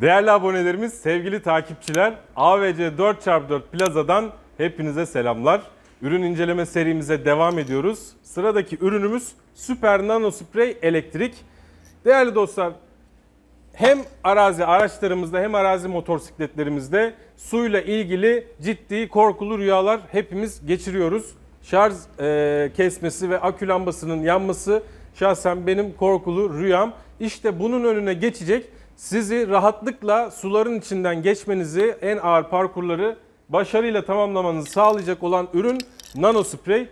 Değerli abonelerimiz, sevgili takipçiler, AVC 4x4 Plaza'dan hepinize selamlar. Ürün inceleme serimize devam ediyoruz. Sıradaki ürünümüz Süper Nano Spray Elektrik. Değerli dostlar, hem arazi araçlarımızda hem arazi motosikletlerimizde suyla ilgili ciddi korkulu rüyalar hepimiz geçiriyoruz. Şarj e, kesmesi ve akü lambasının yanması şahsen benim korkulu rüyam. İşte bunun önüne geçecek sizi rahatlıkla suların içinden geçmenizi en ağır parkurları başarıyla tamamlamanızı sağlayacak olan ürün nano sprey.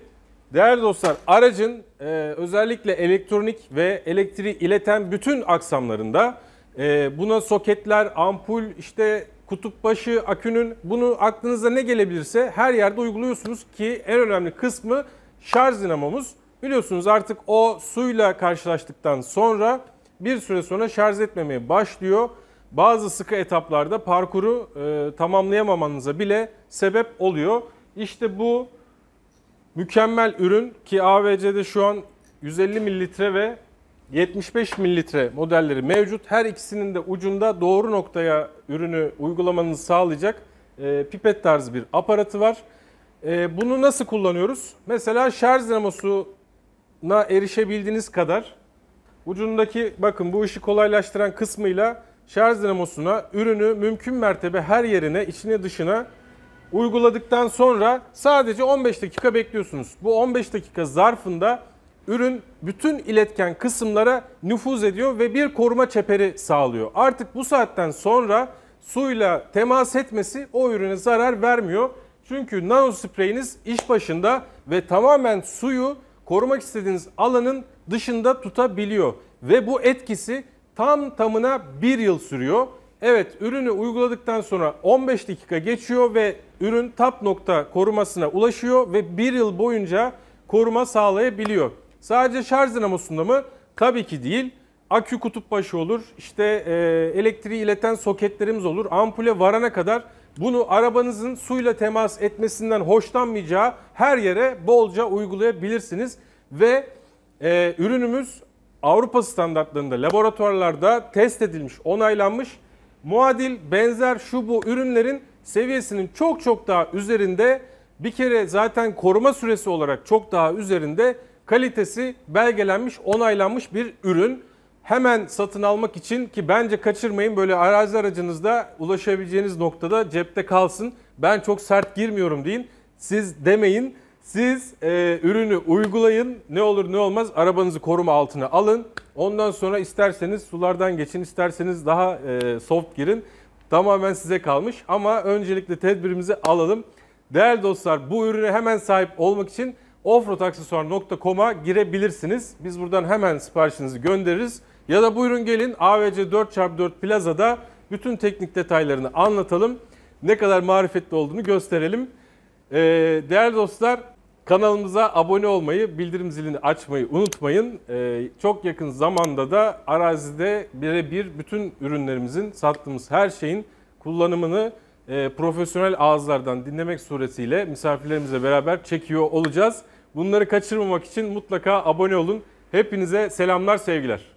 Değerli dostlar aracın e, özellikle elektronik ve elektriği ileten bütün aksamlarında e, buna soketler, ampul, işte kutup başı, akünün bunu aklınıza ne gelebilirse her yerde uyguluyorsunuz ki en önemli kısmı şarj dinamomuz. Biliyorsunuz artık o suyla karşılaştıktan sonra bir süre sonra şarj etmemeye başlıyor. Bazı sıkı etaplarda parkuru e, tamamlayamamanıza bile sebep oluyor. İşte bu mükemmel ürün ki AVC'de şu an 150 mililitre ve 75 mililitre modelleri mevcut. Her ikisinin de ucunda doğru noktaya ürünü uygulamanızı sağlayacak e, pipet tarzı bir aparatı var. E, bunu nasıl kullanıyoruz? Mesela şarj dinamosuna erişebildiğiniz kadar Ucundaki bakın bu işi kolaylaştıran kısmıyla şarj dinamosuna ürünü mümkün mertebe her yerine, içine dışına uyguladıktan sonra sadece 15 dakika bekliyorsunuz. Bu 15 dakika zarfında ürün bütün iletken kısımlara nüfuz ediyor ve bir koruma çeperi sağlıyor. Artık bu saatten sonra suyla temas etmesi o ürüne zarar vermiyor. Çünkü nano spreyiniz iş başında ve tamamen suyu korumak istediğiniz alanın dışında tutabiliyor. Ve bu etkisi tam tamına bir yıl sürüyor. Evet ürünü uyguladıktan sonra 15 dakika geçiyor ve ürün tap nokta korumasına ulaşıyor ve bir yıl boyunca koruma sağlayabiliyor. Sadece şarj dinamosunda mı? Tabii ki değil. Akü kutup başı olur, işte e, elektriği ileten soketlerimiz olur. Ampule varana kadar bunu arabanızın suyla temas etmesinden hoşlanmayacağı her yere bolca uygulayabilirsiniz. Ve e, ürünümüz Avrupa standartlarında laboratuvarlarda test edilmiş, onaylanmış. Muadil, benzer şu bu ürünlerin seviyesinin çok çok daha üzerinde bir kere zaten koruma süresi olarak çok daha üzerinde kalitesi belgelenmiş, onaylanmış bir ürün. Hemen satın almak için ki bence kaçırmayın böyle arazi aracınızda ulaşabileceğiniz noktada cepte kalsın. Ben çok sert girmiyorum deyin. Siz demeyin siz e, ürünü uygulayın. Ne olur ne olmaz arabanızı koruma altına alın. Ondan sonra isterseniz sulardan geçin, isterseniz daha e, soft girin. Tamamen size kalmış ama öncelikle tedbirimizi alalım. Değerli dostlar bu ürüne hemen sahip olmak için offroadaksesuar.com'a girebilirsiniz. Biz buradan hemen siparişinizi göndeririz. Ya da buyurun gelin AVC 4x4 plazada bütün teknik detaylarını anlatalım. Ne kadar marifetli olduğunu gösterelim. Ee, değerli dostlar Kanalımıza abone olmayı, bildirim zilini açmayı unutmayın. Ee, çok yakın zamanda da arazide birebir bütün ürünlerimizin, sattığımız her şeyin kullanımını e, profesyonel ağızlardan dinlemek suretiyle misafirlerimizle beraber çekiyor olacağız. Bunları kaçırmamak için mutlaka abone olun. Hepinize selamlar, sevgiler.